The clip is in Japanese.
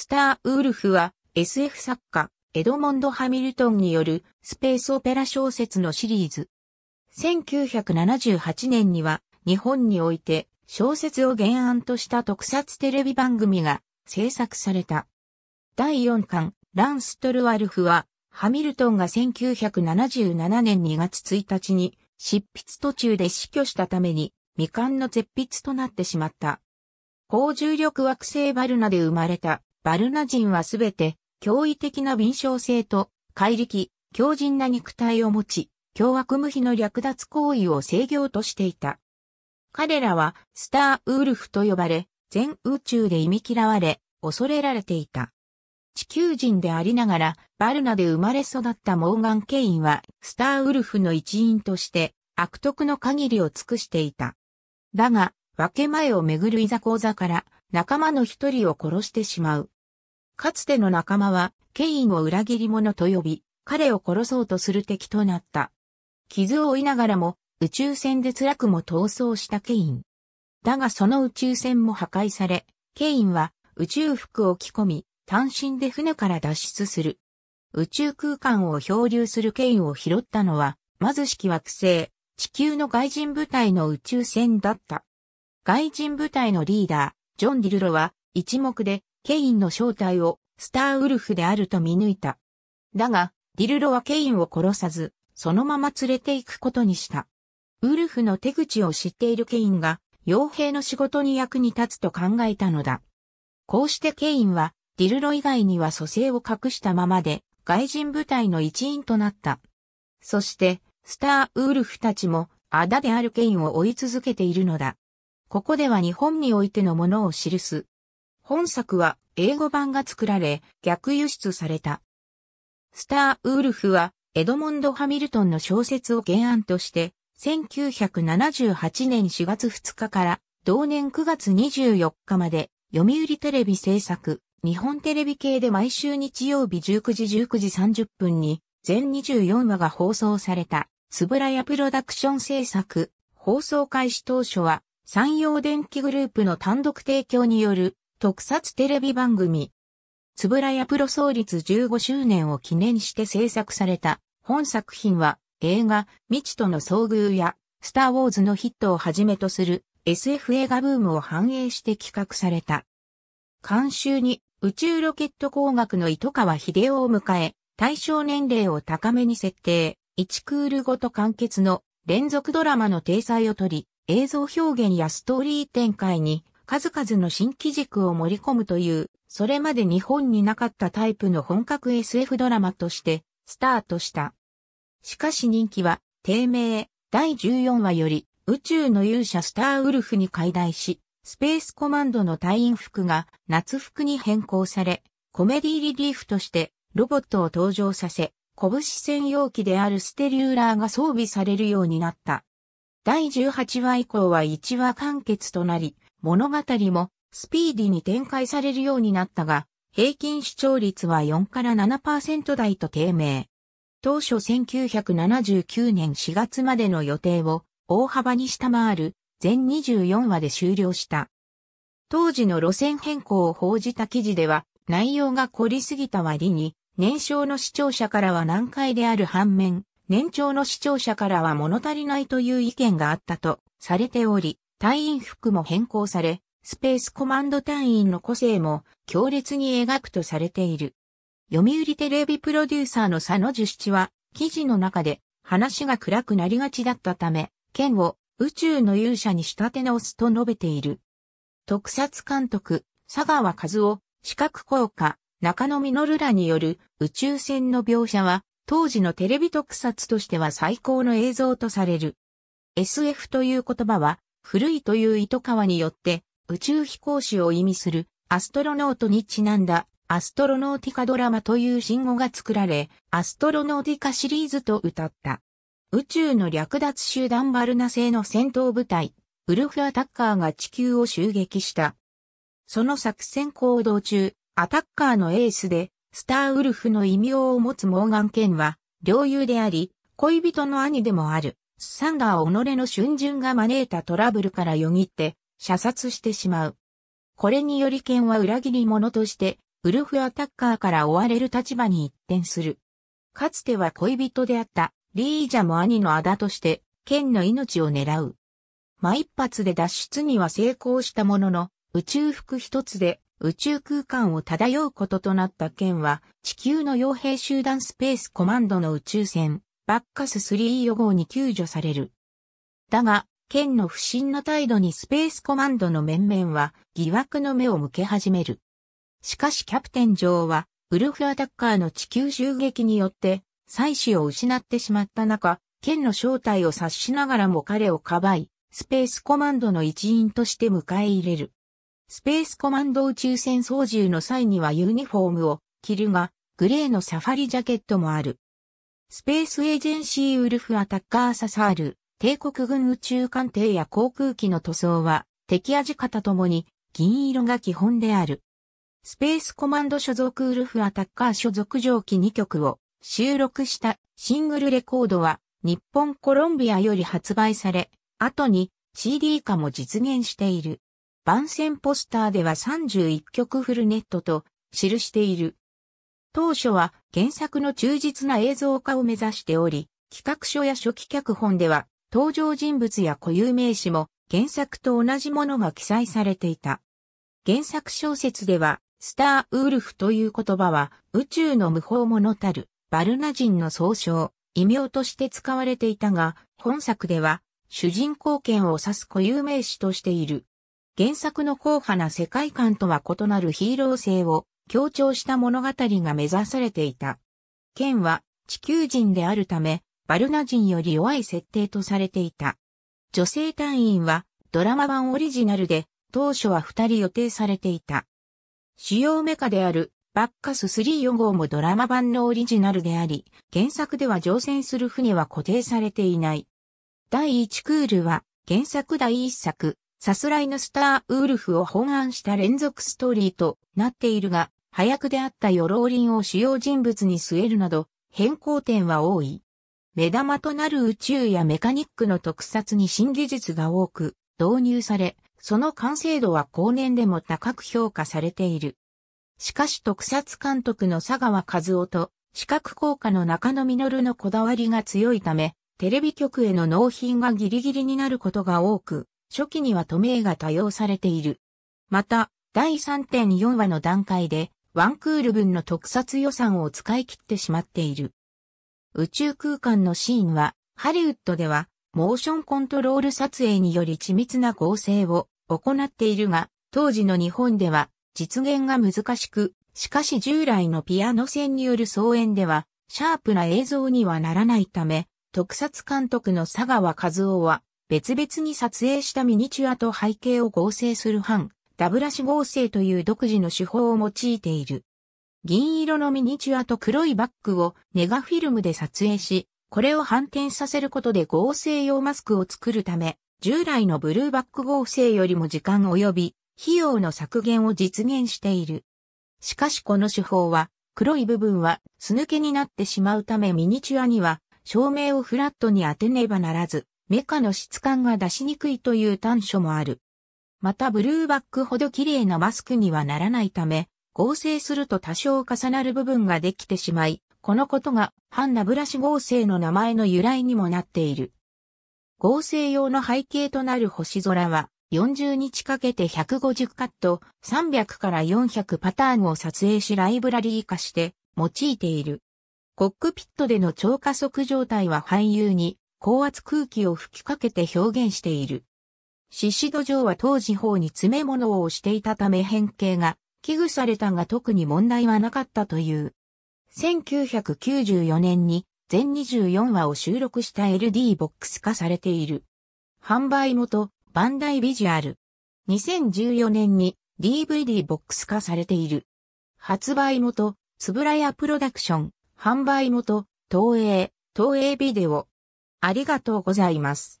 スター・ウルフは SF 作家エドモンド・ハミルトンによるスペースオペラ小説のシリーズ。1978年には日本において小説を原案とした特撮テレビ番組が制作された。第4巻、ランストルワルフは、ハミルトンが1977年2月1日に執筆途中で死去したために未完の絶筆となってしまった。高重力惑星バルナで生まれたバルナ人はすべて、驚異的な敏捷性と、怪力、強靭な肉体を持ち、凶悪無比の略奪行為を制御としていた。彼らは、スターウルフと呼ばれ、全宇宙で忌み嫌われ、恐れられていた。地球人でありながら、バルナで生まれ育ったモーガン・ケインは、スターウルフの一員として、悪徳の限りを尽くしていた。だが、分け前をめぐるいざこざから、仲間の一人を殺してしまう。かつての仲間は、ケインを裏切り者と呼び、彼を殺そうとする敵となった。傷を負いながらも、宇宙船で辛くも逃走したケイン。だがその宇宙船も破壊され、ケインは宇宙服を着込み、単身で船から脱出する。宇宙空間を漂流するケインを拾ったのは、貧しき惑星、地球の外人部隊の宇宙船だった。外人部隊のリーダー、ジョン・ディルロは、一目でケインの正体をスターウルフであると見抜いた。だが、ディルロはケインを殺さず、そのまま連れて行くことにした。ウルフの手口を知っているケインが、傭兵の仕事に役に立つと考えたのだ。こうしてケインは、ディルロ以外には蘇生を隠したままで、外人部隊の一員となった。そして、スターウルフたちも、あだであるケインを追い続けているのだ。ここでは日本においてのものを記す、本作は英語版が作られ、逆輸出された。スター・ウルフは、エドモンド・ハミルトンの小説を原案として、1978年4月2日から同年9月24日まで読売テレビ制作、日本テレビ系で毎週日曜日19時19時30分に全24話が放送された、つぶらやプロダクション制作、放送開始当初は、山陽電機グループの単独提供による特撮テレビ番組。つぶらやプロ創立15周年を記念して制作された本作品は映画未知との遭遇やスターウォーズのヒットをはじめとする SF 映画ブームを反映して企画された。監修に宇宙ロケット工学の糸川秀夫を迎え、対象年齢を高めに設定、1クールごと完結の連続ドラマの体裁をとり、映像表現やストーリー展開に数々の新機軸を盛り込むという、それまで日本になかったタイプの本格 SF ドラマとしてスタートした。しかし人気は、低迷、第14話より、宇宙の勇者スターウルフに解体し、スペースコマンドの隊員服が夏服に変更され、コメディリリーフとしてロボットを登場させ、拳専用機であるステリューラーが装備されるようになった。第18話以降は1話完結となり、物語もスピーディに展開されるようになったが、平均視聴率は4から7%台と低迷。当初1979年4月までの予定を大幅に下回る全24話で終了した。当時の路線変更を報じた記事では内容が凝りすぎた割に年少の視聴者からは難解である反面、年長の視聴者からは物足りないという意見があったとされており、隊員服も変更され、スペースコマンド隊員の個性も強烈に描くとされている。読売テレビプロデューサーの佐野樹七は、記事の中で話が暗くなりがちだったため、剣を宇宙の勇者に仕立て直すと述べている。特撮監督、佐川和夫、視覚効果、中野実らによる宇宙船の描写は、当時のテレビ特撮としては最高の映像とされる。SF という言葉は、古いという糸川によって宇宙飛行士を意味するアストロノートにちなんだアストロノーティカドラマという新語が作られ、アストロノーティカシリーズと歌った。宇宙の略奪集団バルナ製の戦闘部隊、ウルフ・アタッカーが地球を襲撃した。その作戦行動中、アタッカーのエースで、スターウルフの異名を持つモーガン・ケンは、領友であり、恋人の兄でもある。スサンガー己の春巡が招いたトラブルからよぎって、射殺してしまう。これにより剣は裏切り者として、ウルフ・アタッカーから追われる立場に一転する。かつては恋人であったリージャも兄のあだとして、剣の命を狙う。ま一発で脱出には成功したものの、宇宙服一つで宇宙空間を漂うこととなった剣は、地球の傭兵集団スペースコマンドの宇宙船、バッカス3予防に救助される。だが、県の不審な態度にスペースコマンドの面々は疑惑の目を向け始める。しかしキャプテンジョーは、ウルフアタッカーの地球襲撃によって、妻子を失ってしまった中、剣の正体を察しながらも彼をかばい、スペースコマンドの一員として迎え入れる。スペースコマンド宇宙船操縦の際にはユニフォームを着るが、グレーのサファリジャケットもある。スペースエージェンシーウルフ・アタッカー・ササール、帝国軍宇宙艦艇や航空機の塗装は、敵味方ともに銀色が基本である。スペースコマンド所属ウルフ・アタッカー所属上気2曲を収録したシングルレコードは日本コロンビアより発売され、後に CD 化も実現している。番宣ポスターでは31曲フルネットと記している当初は原作の忠実な映像化を目指しており、企画書や初期脚本では登場人物や固有名詞も原作と同じものが記載されていた。原作小説では、スターウルフという言葉は宇宙の無法者たるバルナ人の総称、異名として使われていたが、本作では主人公権を指す固有名詞としている。原作の硬派な世界観とは異なるヒーロー性を強調した物語が目指されていた。剣は地球人であるため、バルナ人より弱い設定とされていた。女性隊員はドラマ版オリジナルで当初は二人予定されていた。主要メカであるバッカス3 4号もドラマ版のオリジナルであり、原作では乗船する船は固定されていない。第1クールは原作第1作、サスライのスターウルフを本案した連続ストーリーとなっているが、早薬であった与老林を主要人物に据えるなど、変更点は多い。目玉となる宇宙やメカニックの特撮に新技術が多く導入され、その完成度は後年でも高く評価されている。しかし特撮監督の佐川和夫と視覚効果の中野実のこだわりが強いため、テレビ局への納品がギリギリになることが多く、初期には都名が多用されている。また、第3.4話の段階で、ワンクール分の特撮予算を使い切ってしまっている。宇宙空間のシーンは、ハリウッドでは、モーションコントロール撮影により緻密な合成を行っているが、当時の日本では、実現が難しく、しかし従来のピアノ線による総演では、シャープな映像にはならないため、特撮監督の佐川和夫は、別々に撮影したミニチュアと背景を合成する班、ダブラシ合成という独自の手法を用いている。銀色のミニチュアと黒いバッグをネガフィルムで撮影し、これを反転させることで合成用マスクを作るため、従来のブルーバック合成よりも時間及び費用の削減を実現している。しかしこの手法は黒い部分は素抜けになってしまうためミニチュアには照明をフラットに当てねばならずメカの質感が出しにくいという短所もある。またブルーバックほど綺麗なマスクにはならないため、合成すると多少重なる部分ができてしまい、このことがハンナブラシ合成の名前の由来にもなっている。合成用の背景となる星空は40日かけて150カット300から400パターンを撮影しライブラリー化して用いている。コックピットでの超加速状態は俳優に高圧空気を吹きかけて表現している。シシド城は当時方に詰め物をしていたため変形が危惧されたが特に問題はなかったという。1994年に全24話を収録した LD ボックス化されている。販売元、バンダイビジュアル。2014年に DVD ボックス化されている。発売元、つぶらやプロダクション。販売元、東映、東映ビデオ。ありがとうございます。